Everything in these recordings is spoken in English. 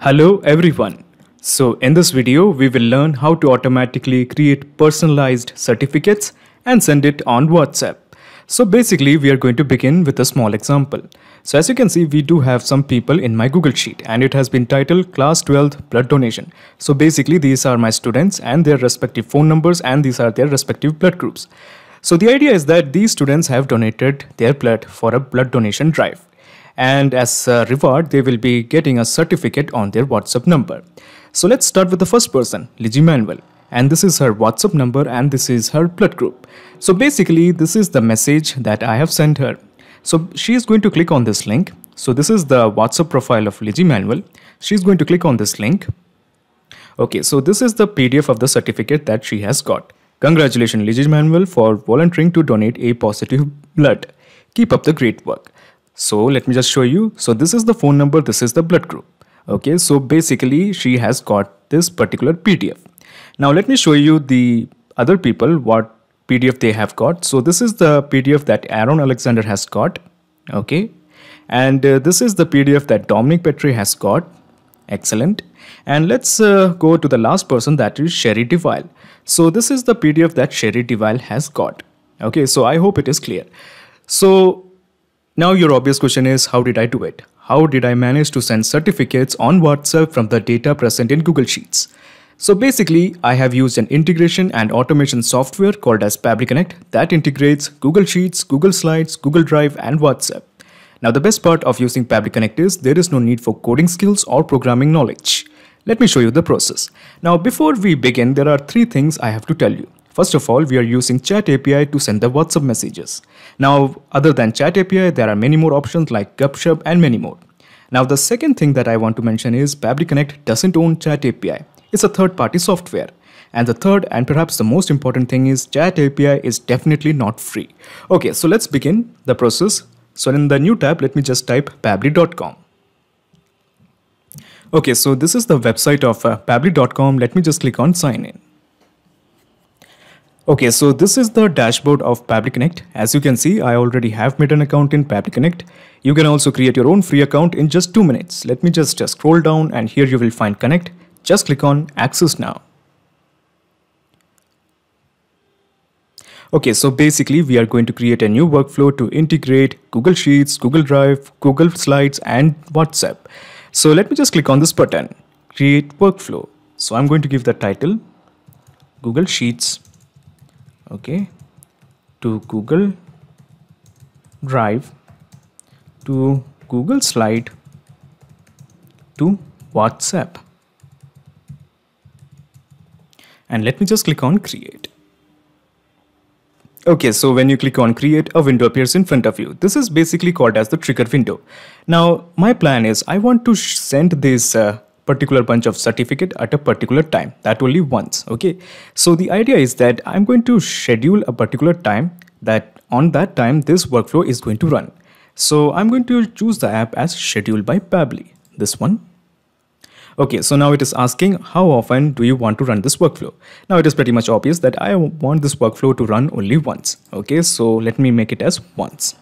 Hello everyone. So in this video, we will learn how to automatically create personalized certificates and send it on WhatsApp. So basically, we are going to begin with a small example. So as you can see, we do have some people in my Google Sheet and it has been titled Class 12 Blood Donation. So basically, these are my students and their respective phone numbers and these are their respective blood groups. So the idea is that these students have donated their blood for a blood donation drive and as a reward they will be getting a certificate on their WhatsApp number. So let's start with the first person, Lizzie Manuel and this is her WhatsApp number and this is her blood group. So basically this is the message that I have sent her. So she is going to click on this link. So this is the WhatsApp profile of Ligi Manuel. She's going to click on this link. Okay, so this is the PDF of the certificate that she has got. Congratulations Lizzie Manuel for volunteering to donate A positive blood. Keep up the great work. So let me just show you. So this is the phone number, this is the blood group. Okay, so basically she has got this particular PDF. Now let me show you the other people what PDF they have got. So this is the PDF that Aaron Alexander has got. Okay, and uh, this is the PDF that Dominic Petrie has got. Excellent. And let's uh, go to the last person that is Sherry Devile. So this is the PDF that Sherry Devile has got. Okay, so I hope it is clear. So now your obvious question is how did I do it? How did I manage to send certificates on WhatsApp from the data present in Google Sheets? So basically, I have used an integration and automation software called as Pabli Connect that integrates Google Sheets, Google Slides, Google Drive and WhatsApp. Now the best part of using Pabli Connect is there is no need for coding skills or programming knowledge. Let me show you the process. Now before we begin, there are three things I have to tell you. First of all, we are using Chat API to send the WhatsApp messages. Now, other than chat API, there are many more options like GupShub and many more. Now, the second thing that I want to mention is Pabli Connect doesn't own chat API. It's a third-party software. And the third and perhaps the most important thing is chat API is definitely not free. Okay, so let's begin the process. So in the new tab, let me just type pabli.com. Okay, so this is the website of uh, pabli.com. Let me just click on sign in. Okay, so this is the dashboard of Public Connect. As you can see, I already have made an account in Public Connect. You can also create your own free account in just 2 minutes. Let me just, just uh, scroll down and here you will find Connect. Just click on Access Now. Okay, so basically we are going to create a new workflow to integrate Google Sheets, Google Drive, Google Slides and WhatsApp. So let me just click on this button, Create Workflow. So I'm going to give the title Google Sheets okay to Google Drive to Google Slide to WhatsApp and let me just click on create Okay, so when you click on create, a window appears in front of you. This is basically called as the trigger window. Now, my plan is I want to send this uh, particular bunch of certificate at a particular time that only once okay so the idea is that i'm going to schedule a particular time that on that time this workflow is going to run so i'm going to choose the app as scheduled by pably this one Okay, so now it is asking how often do you want to run this workflow? Now it is pretty much obvious that I want this workflow to run only once. Okay, so let me make it as once.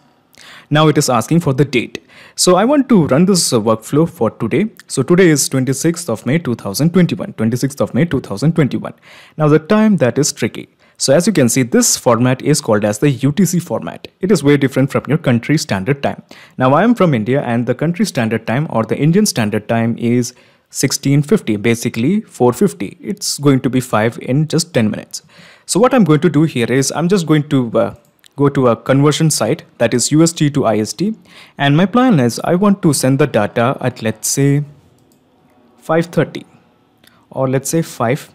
Now it is asking for the date. So I want to run this uh, workflow for today. So today is 26th of May 2021, 26th of May 2021. Now the time that is tricky. So as you can see, this format is called as the UTC format. It is way different from your country standard time. Now I am from India and the country standard time or the Indian standard time is 1650, basically 450. It's going to be 5 in just 10 minutes. So what I'm going to do here is I'm just going to uh, go to a conversion site that is USD to IST, and my plan is I want to send the data at let's say 530 or let's say 5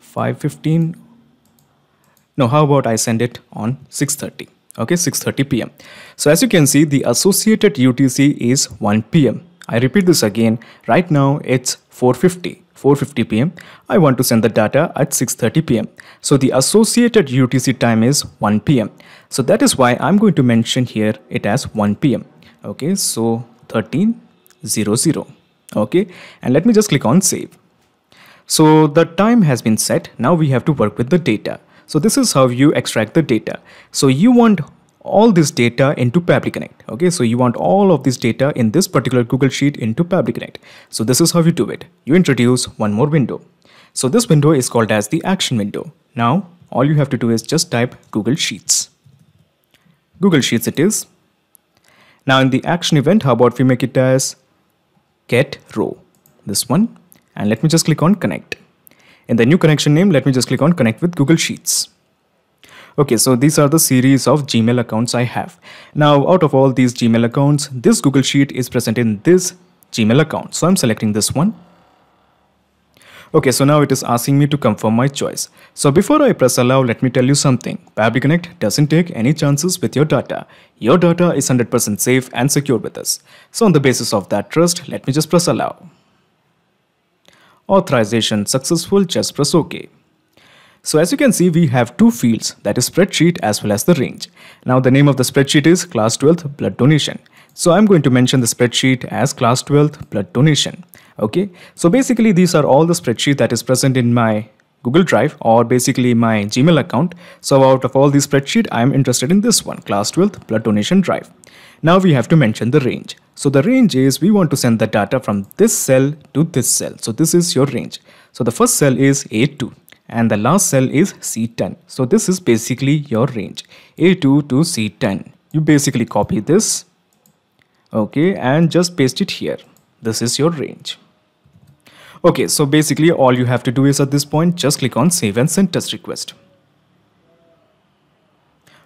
515 no how about I send it on 630 okay 6:30 pm so as you can see the associated utc is 1 pm i repeat this again right now it's 4:50 4.50 pm. I want to send the data at 6.30 pm. So the associated UTC time is 1 pm. So that is why I'm going to mention here it as 1 pm. Okay, so 13.00. Okay, and let me just click on save. So the time has been set. Now we have to work with the data. So this is how you extract the data. So you want all this data into Public Connect. Okay, so you want all of this data in this particular Google Sheet into Public Connect. So this is how you do it. You introduce one more window. So this window is called as the action window. Now all you have to do is just type Google Sheets. Google Sheets it is. Now in the action event, how about we make it as get row, this one. And let me just click on connect. In the new connection name, let me just click on connect with Google Sheets. Okay, so these are the series of Gmail accounts I have. Now, out of all these Gmail accounts, this Google Sheet is present in this Gmail account. So I'm selecting this one. Okay, so now it is asking me to confirm my choice. So before I press allow, let me tell you something. Public Connect doesn't take any chances with your data. Your data is 100% safe and secure with us. So on the basis of that trust, let me just press allow. Authorization successful, just press OK. So as you can see, we have two fields that is spreadsheet as well as the range. Now the name of the spreadsheet is class 12th blood donation. So I'm going to mention the spreadsheet as class 12th blood donation. Okay. So basically these are all the spreadsheet that is present in my Google Drive or basically my Gmail account. So out of all these spreadsheet, I am interested in this one, class 12th blood donation drive. Now we have to mention the range. So the range is we want to send the data from this cell to this cell. So this is your range. So the first cell is A2 and the last cell is C10. So this is basically your range A2 to C10. You basically copy this okay and just paste it here. This is your range. Okay, so basically all you have to do is at this point just click on save and send test request.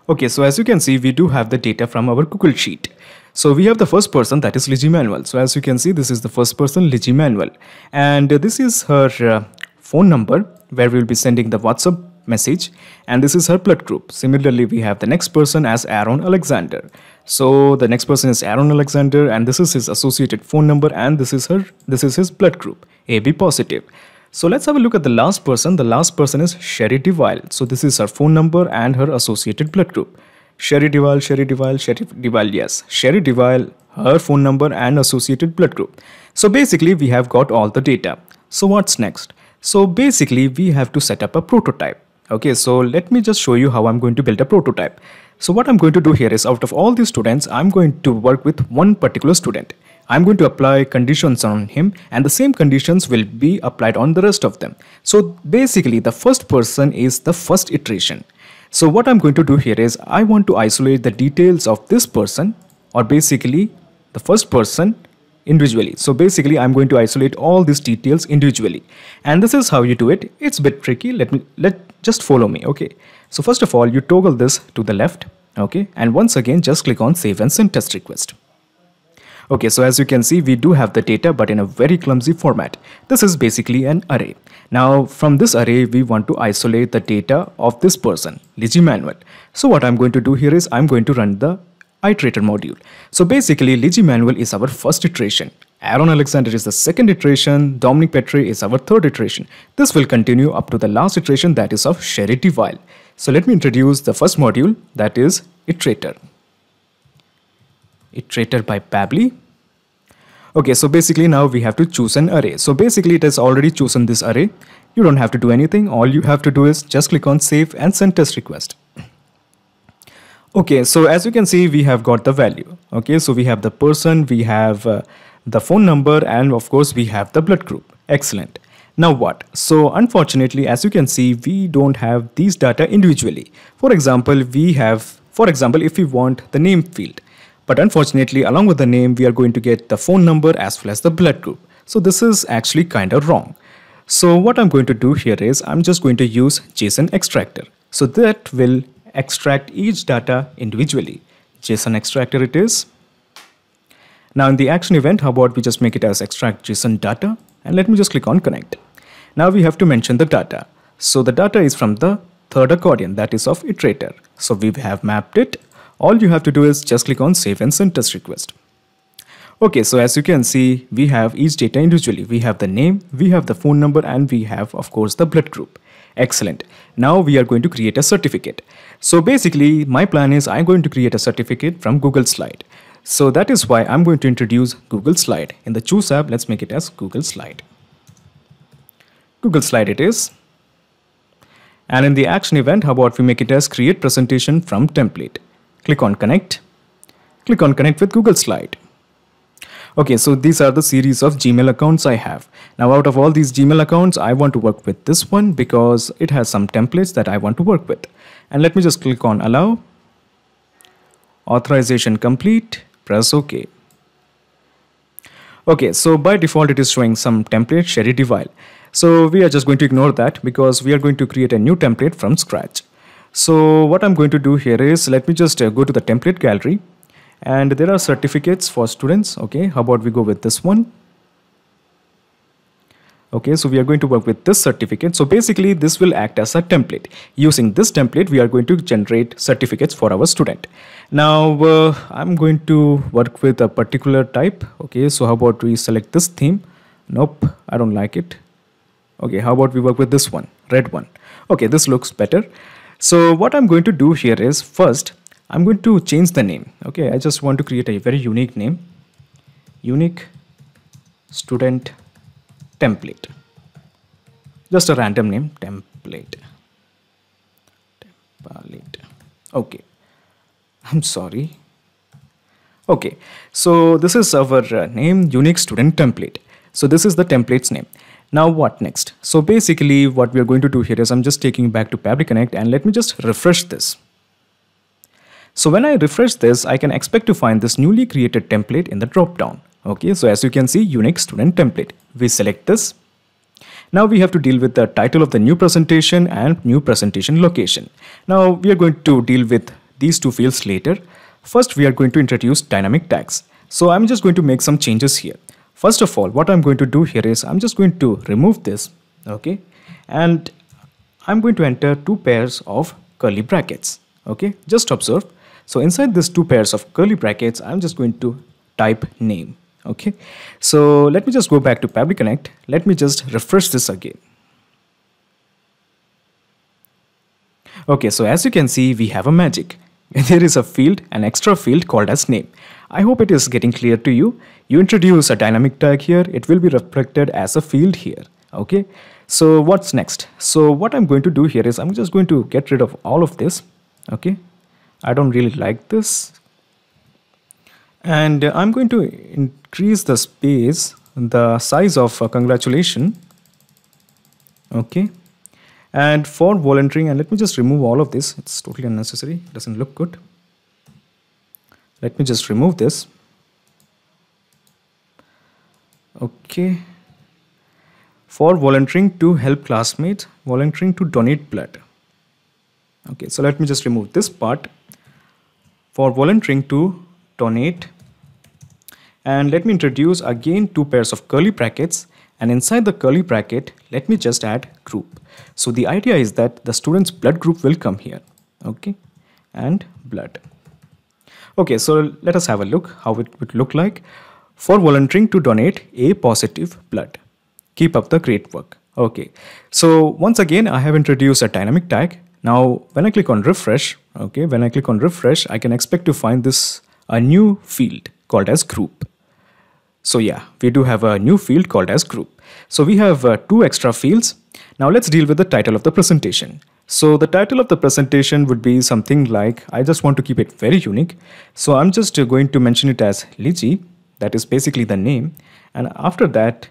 Okay, so as you can see, we do have the data from our Google Sheet. So we have the first person that is Lizzie Manuel. So as you can see, this is the first person Lizzie Manuel and this is her uh, phone number where we will be sending the WhatsApp message and this is her blood group. Similarly, we have the next person as Aaron Alexander. So the next person is Aaron Alexander and this is his associated phone number and this is her this is his blood group AB positive. So let's have a look at the last person. The last person is Sherry Devile. So this is her phone number and her associated blood group. Sherry Devile, Sherry Devile, Sherry Devile. yes. Sherry Devile. her phone number and associated blood group. So basically we have got all the data. So what's next? So basically we have to set up a prototype. Okay, so let me just show you how I'm going to build a prototype. So what I'm going to do here is out of all these students, I'm going to work with one particular student. I'm going to apply conditions on him and the same conditions will be applied on the rest of them. So basically the first person is the first iteration. So what I'm going to do here is I want to isolate the details of this person or basically the first person individually. So basically I'm going to isolate all these details individually. And this is how you do it. It's a bit tricky. Let me let just follow me. Okay. So first of all, you toggle this to the left. Okay. And once again, just click on save and send test request. Okay, so as you can see, we do have the data, but in a very clumsy format. This is basically an array. Now, from this array, we want to isolate the data of this person, Lizzie Manuel. So what I'm going to do here is I'm going to run the iterator module. So basically, Ligi Manuel is our first iteration. Aaron Alexander is the second iteration, Dominic Petrie is our third iteration. This will continue up to the last iteration that is of Charity While. So let me introduce the first module that is iterator. Iterator by Pabli. Okay, so basically now we have to choose an array. So basically it has already chosen this array. You don't have to do anything. All you have to do is just click on save and send test request. Okay, so as you can see, we have got the value. Okay, so we have the person, we have uh, the phone number, and of course, we have the blood group. Excellent. Now what? So unfortunately, as you can see, we don't have these data individually. For example, we have, for example, if we want the name field. But unfortunately, along with the name, we are going to get the phone number as well as the blood group. So this is actually kind of wrong. So what I'm going to do here is I'm just going to use JSON extractor. So that will extract each data individually. JSON extractor it is. Now in the action event, how about we just make it as extract JSON data and let me just click on connect. Now we have to mention the data. So the data is from the third accordion that is of iterator. So we have mapped it. All you have to do is just click on save and send test request. Okay, so as you can see, we have each data individually. We have the name, we have the phone number, and we have, of course, the blood group. Excellent. Now we are going to create a certificate. So basically, my plan is I'm going to create a certificate from Google Slide. So that is why I'm going to introduce Google Slide. In the Choose app, let's make it as Google Slide. Google Slide it is. And in the action event, how about we make it as create presentation from template. Click on connect. Click on connect with Google Slide. Okay, so these are the series of Gmail accounts I have. Now out of all these Gmail accounts, I want to work with this one because it has some templates that I want to work with and let me just click on allow. Authorization complete, press OK. Okay, so by default it is showing some template Sherry Devile. So we are just going to ignore that because we are going to create a new template from scratch. So what I'm going to do here is let me just uh, go to the template gallery and there are certificates for students. Okay, how about we go with this one? okay so we are going to work with this certificate so basically this will act as a template using this template we are going to generate certificates for our student now uh, i'm going to work with a particular type okay so how about we select this theme nope i don't like it okay how about we work with this one red one okay this looks better so what i'm going to do here is first i'm going to change the name okay i just want to create a very unique name unique student template just a random name template template okay i'm sorry okay so this is our uh, name unique student template so this is the template's name now what next so basically what we are going to do here is i'm just taking back to fabric connect and let me just refresh this so when i refresh this i can expect to find this newly created template in the drop down okay so as you can see unique student template we select this now we have to deal with the title of the new presentation and new presentation location now we are going to deal with these two fields later first we are going to introduce dynamic tags so i'm just going to make some changes here first of all what i'm going to do here is i'm just going to remove this okay and i'm going to enter two pairs of curly brackets okay just observe so inside these two pairs of curly brackets i'm just going to type name okay so let me just go back to Public Connect let me just refresh this again okay so as you can see we have a magic there is a field an extra field called as name I hope it is getting clear to you you introduce a dynamic tag here it will be reflected as a field here okay so what's next so what I'm going to do here is I'm just going to get rid of all of this okay I don't really like this and uh, I'm going to increase the space, the size of uh, congratulation. Okay. And for volunteering, and let me just remove all of this. It's totally unnecessary. It doesn't look good. Let me just remove this. Okay. For volunteering to help classmates, volunteering to donate blood. Okay, so let me just remove this part. For volunteering to donate and let me introduce again two pairs of curly brackets and inside the curly bracket let me just add group so the idea is that the students blood group will come here okay and blood okay so let us have a look how it would look like for volunteering to donate a positive blood keep up the great work okay so once again i have introduced a dynamic tag now when i click on refresh okay when i click on refresh i can expect to find this a new field called as group. So yeah, we do have a new field called as group. So we have uh, two extra fields. Now let's deal with the title of the presentation. So the title of the presentation would be something like, I just want to keep it very unique. So I'm just uh, going to mention it as Liji. That is basically the name. And after that,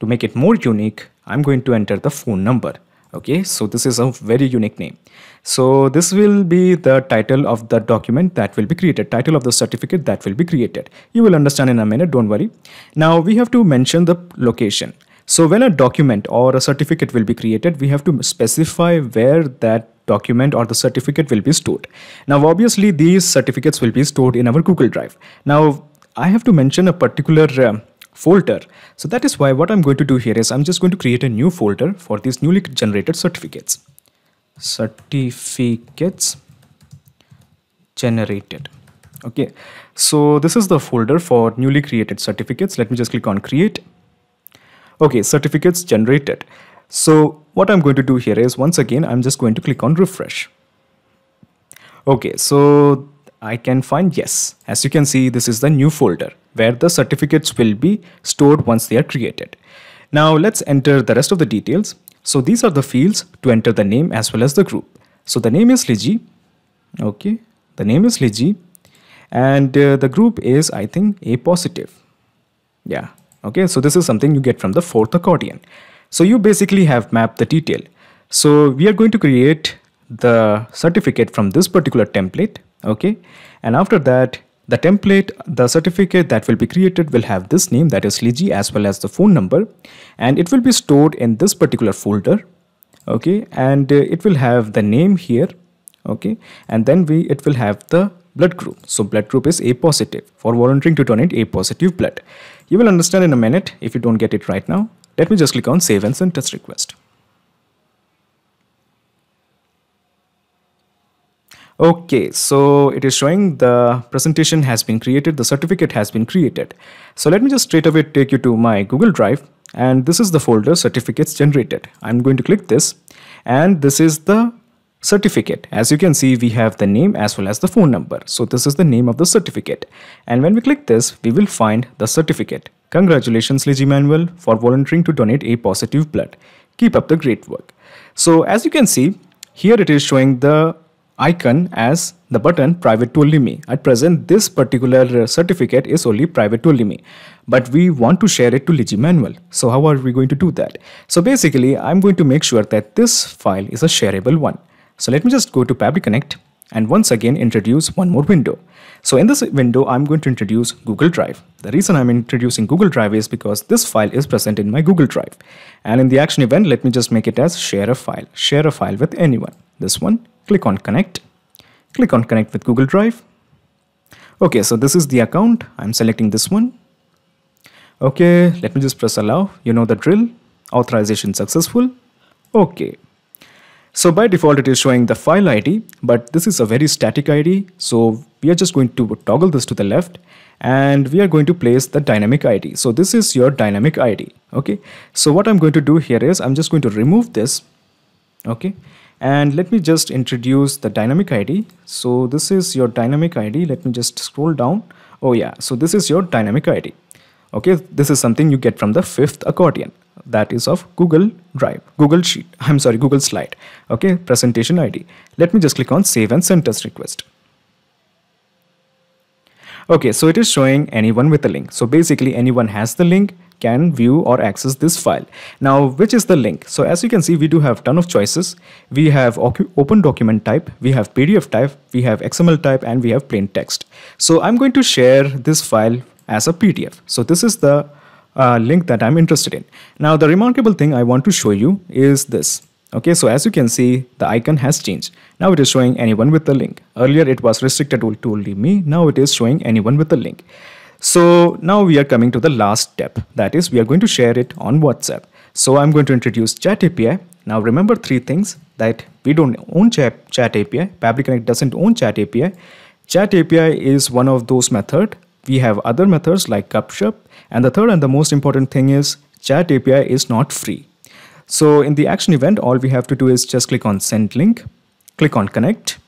to make it more unique, I'm going to enter the phone number okay so this is a very unique name so this will be the title of the document that will be created title of the certificate that will be created you will understand in a minute don't worry now we have to mention the location so when a document or a certificate will be created we have to specify where that document or the certificate will be stored now obviously these certificates will be stored in our google drive now i have to mention a particular uh, folder. So that is why what I'm going to do here is I'm just going to create a new folder for these newly generated certificates. Certificates generated. Okay, so this is the folder for newly created certificates. Let me just click on create. Okay, certificates generated. So what I'm going to do here is once again, I'm just going to click on refresh. Okay, so I can find yes. As you can see, this is the new folder where the certificates will be stored once they are created. Now let's enter the rest of the details. So these are the fields to enter the name as well as the group. So the name is Liji. Okay, the name is Liji and uh, the group is I think A positive. Yeah, okay, so this is something you get from the fourth accordion. So you basically have mapped the detail. So we are going to create the certificate from this particular template okay and after that the template the certificate that will be created will have this name that is ligi as well as the phone number and it will be stored in this particular folder okay and uh, it will have the name here okay and then we it will have the blood group so blood group is a positive for volunteering to donate a positive blood you will understand in a minute if you don't get it right now let me just click on save and send test request Okay, so it is showing the presentation has been created, the certificate has been created. So let me just straight away take you to my Google Drive and this is the folder certificates generated. I'm going to click this and this is the certificate. As you can see, we have the name as well as the phone number. So this is the name of the certificate. And when we click this, we will find the certificate. Congratulations, Liz Manuel, for volunteering to donate A positive blood. Keep up the great work. So as you can see, here it is showing the icon as the button private to only me. At present, this particular uh, certificate is only private to only me, but we want to share it to Liji Manual. So how are we going to do that? So basically, I'm going to make sure that this file is a shareable one. So let me just go to Public Connect and once again introduce one more window. So in this window, I'm going to introduce Google Drive. The reason I'm introducing Google Drive is because this file is present in my Google Drive. And in the action event, let me just make it as share a file, share a file with anyone. This one click on connect, click on connect with Google Drive. Okay, so this is the account. I'm selecting this one. Okay, let me just press allow. You know the drill. Authorization successful. Okay. So by default, it is showing the file ID, but this is a very static ID. So we are just going to toggle this to the left and we are going to place the dynamic ID. So this is your dynamic ID. Okay. So what I'm going to do here is I'm just going to remove this. Okay and let me just introduce the dynamic id so this is your dynamic id let me just scroll down oh yeah so this is your dynamic id okay this is something you get from the fifth accordion that is of google drive google sheet i'm sorry google slide okay presentation id let me just click on save and send test request okay so it is showing anyone with a link so basically anyone has the link can view or access this file. Now, which is the link? So as you can see, we do have ton of choices. We have open document type, we have PDF type, we have XML type, and we have plain text. So I'm going to share this file as a PDF. So this is the uh, link that I'm interested in. Now, the remarkable thing I want to show you is this. Okay, so as you can see, the icon has changed. Now it is showing anyone with the link. Earlier it was restricted to only me. Now it is showing anyone with the link. So now we are coming to the last step. That is, we are going to share it on WhatsApp. So I'm going to introduce chat API. Now remember three things that we don't own chat, API. Public Connect doesn't own chat API. Chat API is one of those method. We have other methods like CupShop. And the third and the most important thing is chat API is not free. So in the action event, all we have to do is just click on send link, click on connect.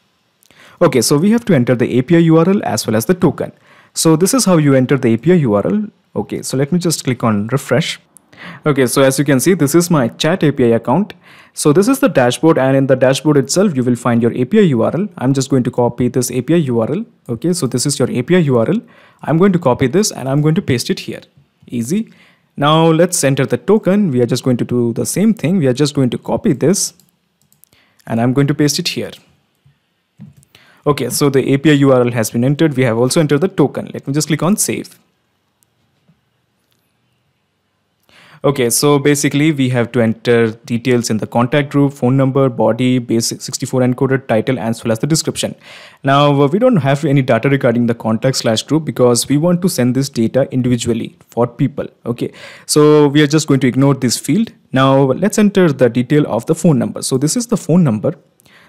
Okay, so we have to enter the API URL as well as the token. So this is how you enter the API URL. Okay, so let me just click on refresh. Okay, so as you can see, this is my chat API account. So this is the dashboard and in the dashboard itself, you will find your API URL. I'm just going to copy this API URL. Okay, so this is your API URL. I'm going to copy this and I'm going to paste it here. Easy. Now let's enter the token. We are just going to do the same thing. We are just going to copy this and I'm going to paste it here. Okay, so the API URL has been entered. We have also entered the token. Let me just click on save. Okay, so basically we have to enter details in the contact group, phone number, body, base 64 encoded, title, as well as the description. Now uh, we don't have any data regarding the contact slash group because we want to send this data individually for people. Okay, so we are just going to ignore this field. Now let's enter the detail of the phone number. So this is the phone number.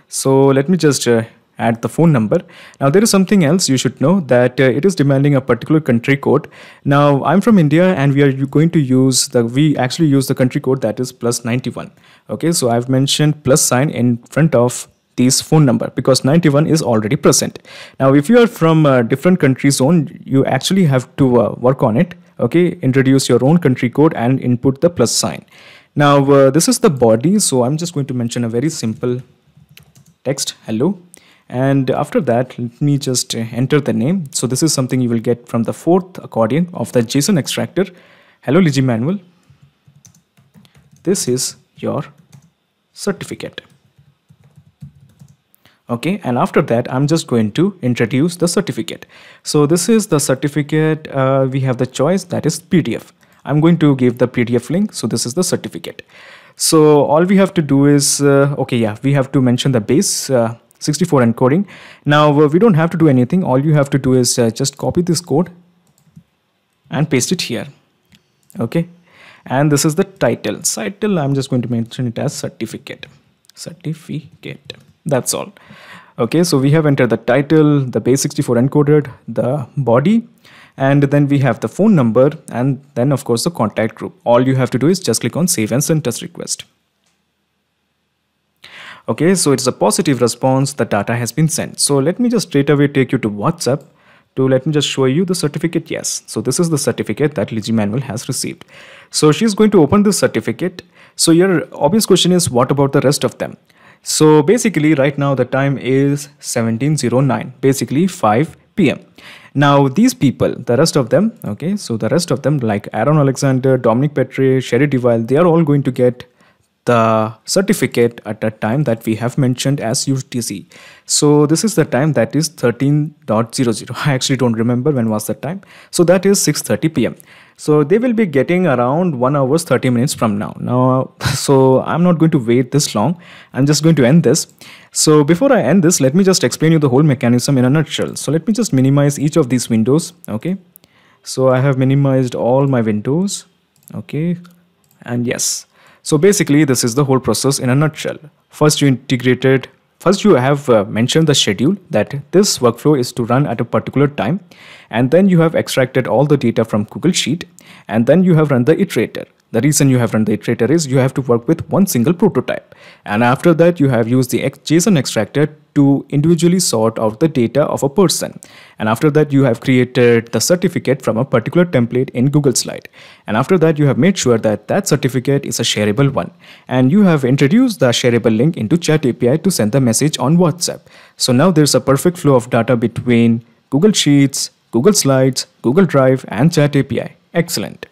So let me just uh, add the phone number. Now there is something else you should know that uh, it is demanding a particular country code. Now I'm from India and we are going to use the we actually use the country code that is plus 91. Okay, so I've mentioned plus sign in front of this phone number because 91 is already present. Now if you are from a different country zone, you actually have to uh, work on it. Okay, introduce your own country code and input the plus sign. Now uh, this is the body, so I'm just going to mention a very simple text hello and after that let me just enter the name so this is something you will get from the fourth accordion of the json extractor hello Ligi manual this is your certificate okay and after that i'm just going to introduce the certificate so this is the certificate uh, we have the choice that is pdf i'm going to give the pdf link so this is the certificate so all we have to do is uh, okay yeah we have to mention the base uh, 64 encoding. Now uh, we don't have to do anything. All you have to do is uh, just copy this code and paste it here. Okay. And this is the title. Title, I'm just going to mention it as certificate. Certificate. That's all. Okay. So we have entered the title, the base 64 encoded, the body, and then we have the phone number and then of course the contact group. All you have to do is just click on save and send test request okay so it's a positive response the data has been sent so let me just straight away take you to whatsapp to let me just show you the certificate yes so this is the certificate that Lizzie Manuel has received so she's going to open this certificate so your obvious question is what about the rest of them so basically right now the time is 1709 basically 5 p.m. Now these people, the rest of them, okay, so the rest of them like Aaron Alexander, Dominic Petre, Sherry Deville, they are all going to get the certificate at a time that we have mentioned as UTC. So this is the time that is 13.00. I actually don't remember when was the time. So that is 6.30 p.m. So they will be getting around 1 hours 30 minutes from now. Now, so I'm not going to wait this long. I'm just going to end this. So before I end this, let me just explain you the whole mechanism in a nutshell. So let me just minimize each of these windows. Okay. So I have minimized all my windows. Okay. And yes. So basically this is the whole process in a nutshell. First you integrated First, you have uh, mentioned the schedule that this workflow is to run at a particular time, and then you have extracted all the data from Google Sheet, and then you have run the iterator. The reason you have run the iterator is you have to work with one single prototype. And after that, you have used the JSON extractor to individually sort out the data of a person. And after that, you have created the certificate from a particular template in Google Slide. And after that, you have made sure that that certificate is a shareable one. And you have introduced the shareable link into Chat API to send the message on WhatsApp. So now there's a perfect flow of data between Google Sheets, Google Slides, Google Drive, and Chat API. Excellent.